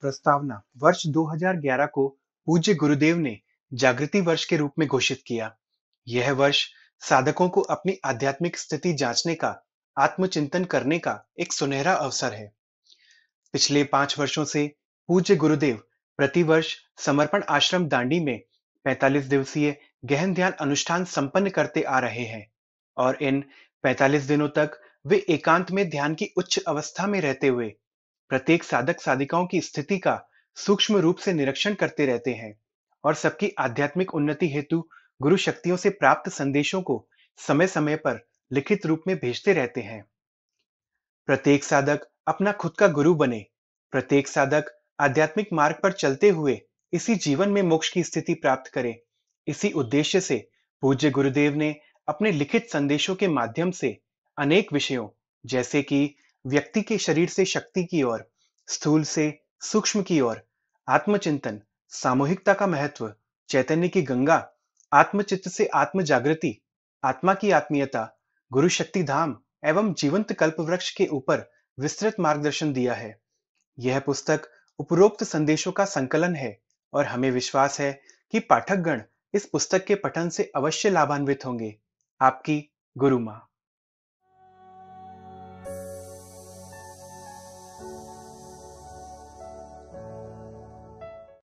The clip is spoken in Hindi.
प्रस्तावना वर्ष 2011 को पूज्य गुरुदेव ने जागृति वर्ष के रूप में घोषित किया यह वर्ष साधकों को अपनी आध्यात्मिक स्थिति जांचने का आत्मचिंतन करने का एक सुनहरा अवसर है पिछले पांच वर्षों से पूज्य गुरुदेव प्रतिवर्ष समर्पण आश्रम दांडी में 45 दिवसीय गहन ध्यान अनुष्ठान संपन्न करते आ रहे हैं और इन 45 दिनों तक वे एकांत में ध्यान की उच्च अवस्था में रहते हुए प्रत्येक साधक साधिकाओं की स्थिति का सूक्ष्म रूप से निरीक्षण करते रहते हैं और सबकी आध्यात्मिक उन्नति हेतु गुरु शक्तियों से प्राप्त संदेशों को समय समय पर लिखित रूप में भेजते रहते हैं प्रत्येक साधक अपना खुद का गुरु बने प्रत्येक साधक आध्यात्मिक मार्ग पर चलते हुए इसी जीवन में मोक्ष की स्थिति प्राप्त करे इसी उद्देश्य से पूज्य गुरुदेव ने अपने लिखित संदेशों के माध्यम से अनेक विषयों जैसे कि व्यक्ति के शरीर से शक्ति की ओर स्थूल से सूक्ष्म की ओर आत्मचिंतन सामूहिकता का महत्व चैतन्य की गंगा आत्मचित्त से आत्म जागृति आत्मा की आत्मीयता गुरु शक्ति धाम एवं जीवंत कल्प वृक्ष के ऊपर विस्तृत मार्गदर्शन दिया है यह पुस्तक उपरोक्त संदेशों का संकलन है और हमें विश्वास है कि पाठकगण इस पुस्तक के पठन से अवश्य लाभान्वित होंगे आपकी गुरु माँ